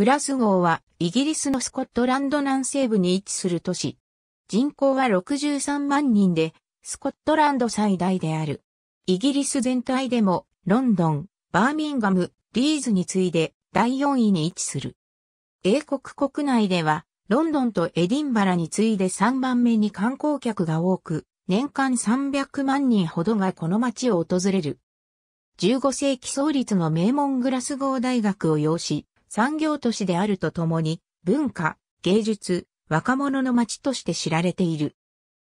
グラスゴーはイギリスのスコットランド南西部に位置する都市。人口は63万人で、スコットランド最大である。イギリス全体でも、ロンドン、バーミンガム、リーズに次いで第4位に位置する。英国国内では、ロンドンとエディンバラに次いで3番目に観光客が多く、年間300万人ほどがこの街を訪れる。15世紀創立の名門グラスゴー大学を要し、産業都市であるとともに、文化、芸術、若者の街として知られている。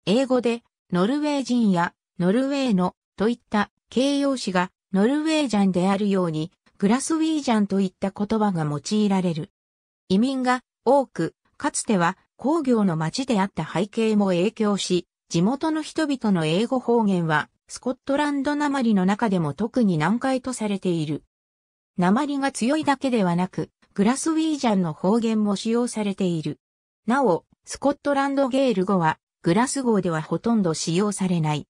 英語で、ノルウェー人や、ノルウェーの、といった形容詞が、ノルウェージャンであるように、グラスウィージャンといった言葉が用いられる。移民が多く、かつては工業の街であった背景も影響し、地元の人々の英語方言は、スコットランド鉛の中でも特に難解とされている。鉛が強いだけではなく、グラスウィージャンの方言も使用されている。なお、スコットランドゲール語は、グラス号ではほとんど使用されない。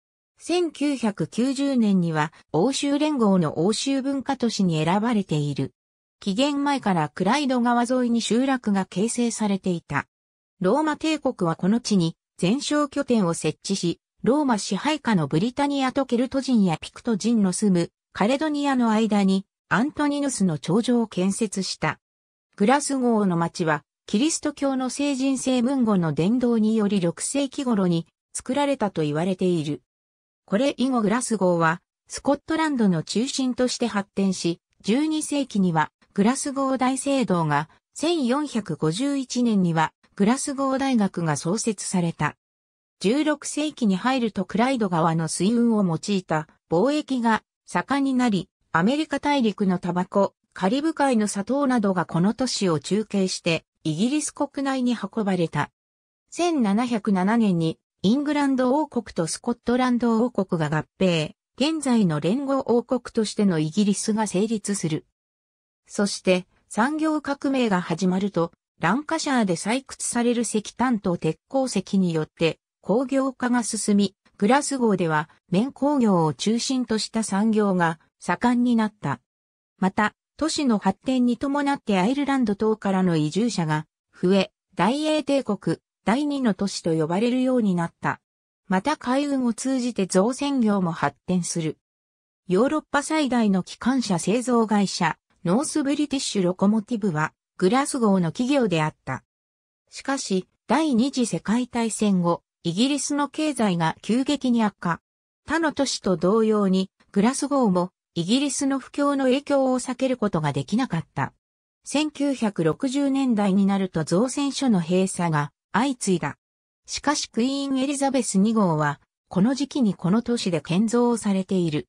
1990年には欧州連合の欧州文化都市に選ばれている。紀元前からクライド川沿いに集落が形成されていた。ローマ帝国はこの地に全焼拠点を設置し、ローマ支配下のブリタニアとケルト人やピクト人の住むカレドニアの間にアントニヌスの長城を建設した。グラスゴーの町は、キリスト教の聖人聖文語の伝道により6世紀頃に作られたと言われている。これ以後グラスゴーは、スコットランドの中心として発展し、12世紀にはグラスゴー大聖堂が、1451年にはグラスゴー大学が創設された。16世紀に入るとクライド川の水運を用いた貿易が盛んになり、アメリカ大陸のタバコ、カリブ海の砂糖などがこの都市を中継してイギリス国内に運ばれた。1707年にイングランド王国とスコットランド王国が合併、現在の連合王国としてのイギリスが成立する。そして産業革命が始まると、ランカシャーで採掘される石炭と鉄鉱石によって工業化が進み、グラスゴーでは綿工業を中心とした産業が盛んになった。また、都市の発展に伴ってアイルランド等からの移住者が増え、大英帝国、第二の都市と呼ばれるようになった。また海運を通じて造船業も発展する。ヨーロッパ最大の機関車製造会社、ノースブリティッシュロコモティブは、グラスゴーの企業であった。しかし、第二次世界大戦後、イギリスの経済が急激に悪化。他の都市と同様に、グラスゴーもイギリスの不況の影響を避けることができなかった。1960年代になると造船所の閉鎖が相次いだ。しかしクイーンエリザベス2号は、この時期にこの都市で建造されている。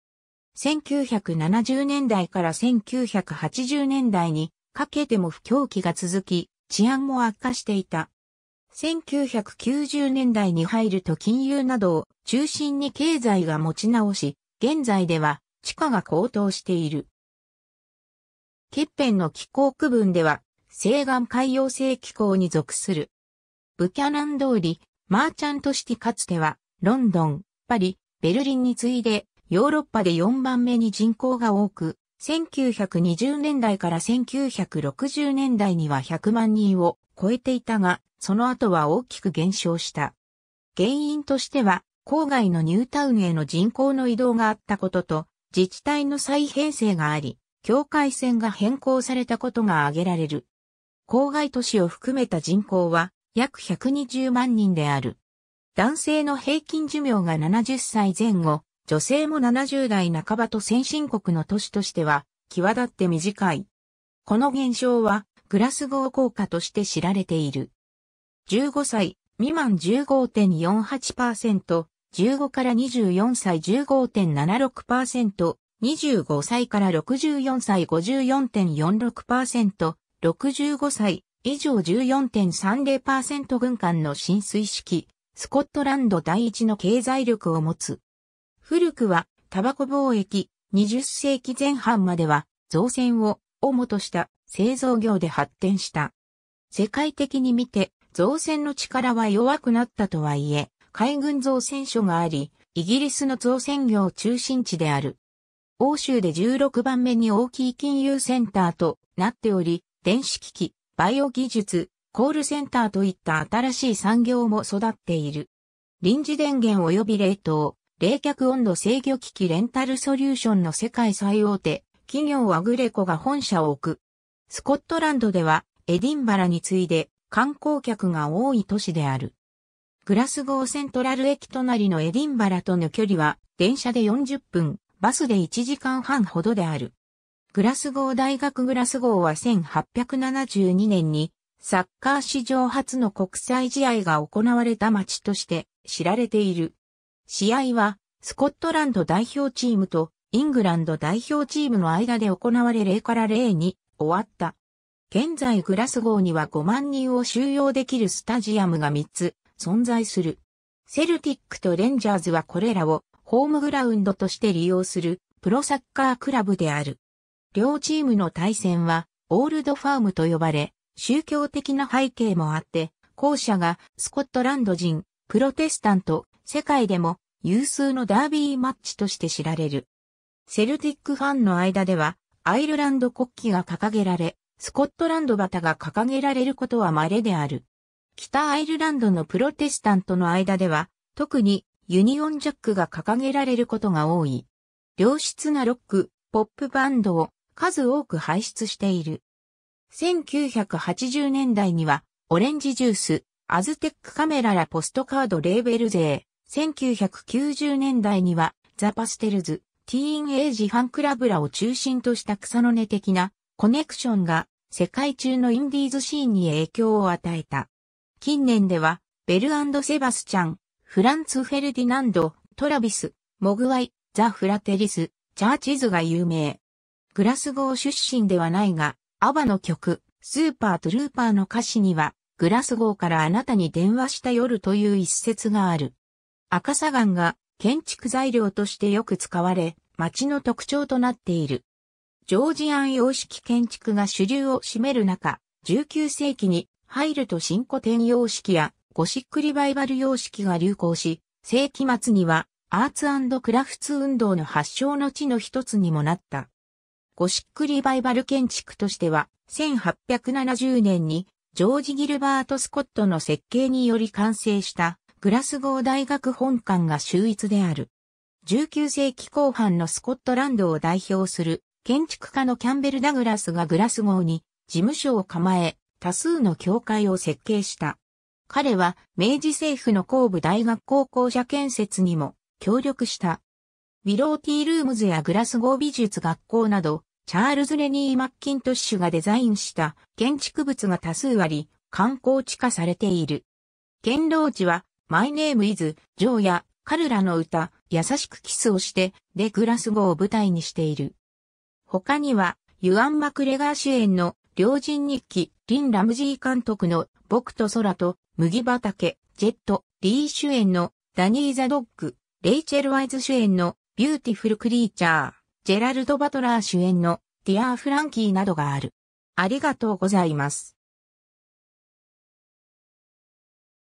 1970年代から1980年代にかけても不況期が続き、治安も悪化していた。1990年代に入ると金融などを中心に経済が持ち直し、現在では地価が高騰している。欠片の気候区分では、西岸海洋性気候に属する。ブキャナン通り、マーチャントシティかつては、ロンドン、パリ、ベルリンに次いで、ヨーロッパで4番目に人口が多く、1920年代から1960年代には100万人を超えていたが、その後は大きく減少した。原因としては、郊外のニュータウンへの人口の移動があったことと、自治体の再編成があり、境界線が変更されたことが挙げられる。郊外都市を含めた人口は約120万人である。男性の平均寿命が70歳前後、女性も70代半ばと先進国の都市としては、際立って短い。この現象は、グラスゴー効果として知られている。15歳未満15.48%、15から24歳15.76%、25歳から64歳54.46%、65歳以上14.30%軍艦の浸水式、スコットランド第一の経済力を持つ。古くは、タバコ貿易、20世紀前半までは、造船を、主とした製造業で発展した。世界的に見て、造船の力は弱くなったとはいえ、海軍造船所があり、イギリスの造船業中心地である。欧州で16番目に大きい金融センターとなっており、電子機器、バイオ技術、コールセンターといった新しい産業も育っている。臨時電源及び冷凍、冷却温度制御機器レンタルソリューションの世界最大手、企業アグレコが本社を置く。スコットランドでは、エディンバラに次いで観光客が多い都市である。グラスゴーセントラル駅隣のエディンバラとの距離は電車で40分、バスで1時間半ほどである。グラスゴー大学グラスゴーは1872年にサッカー史上初の国際試合が行われた街として知られている。試合はスコットランド代表チームとイングランド代表チームの間で行われ0から0に終わった。現在グラスゴーには5万人を収容できるスタジアムが3つ存在する。セルティックとレンジャーズはこれらをホームグラウンドとして利用するプロサッカークラブである。両チームの対戦はオールドファームと呼ばれ、宗教的な背景もあって、後者がスコットランド人、プロテスタント、世界でも有数のダービーマッチとして知られる。セルティックファンの間では、アイルランド国旗が掲げられ、スコットランド旗が掲げられることは稀である。北アイルランドのプロテスタントの間では、特にユニオンジャックが掲げられることが多い。良質なロック、ポップバンドを数多く輩出している。1980年代には、オレンジジュース、アズテックカメラらポストカードレーベル勢、1990年代には、ザ・パステルズ、ティーンエイジファンクラブらを中心とした草の根的なコネクションが世界中のインディーズシーンに影響を与えた。近年では、ベルセバスチャン、フランツ・フェルディナンド、トラビス、モグワイ、ザ・フラテリス、チャーチズが有名。グラスゴー出身ではないが、アバの曲、スーパー・トゥルーパーの歌詞には、グラスゴーからあなたに電話した夜という一節がある。赤砂岩が建築材料としてよく使われ、街の特徴となっている。ジョージアン様式建築が主流を占める中、19世紀に入ると新古典様式やゴシックリバイバル様式が流行し、世紀末にはアーツクラフツ運動の発祥の地の一つにもなった。ゴシックリバイバル建築としては、1870年にジョージ・ギルバート・スコットの設計により完成したグラスゴー大学本館が秀逸である。19世紀後半のスコットランドを代表する建築家のキャンベル・ダグラスがグラスゴーに事務所を構え、多数の教会を設計した。彼は明治政府の後部大学校校舎建設にも協力した。ウィローティールームズやグラスゴー美術学校など、チャールズ・レニー・マッキントッシュがデザインした建築物が多数あり、観光地化されている。堅牢地は、マイネーム・イズ、ジョーや、カルラの歌、優しくキスをして、でグラスゴーを舞台にしている。他には、ユアン・マクレガー主演の、両人日記、リン・ラムジー監督の僕と空と麦畑、ジェット、リー主演のダニー・ザ・ドッグ、レイチェル・ワイズ主演のビューティフル・クリーチャー、ジェラルド・バトラー主演のディアー・フランキーなどがある。ありがとうございます。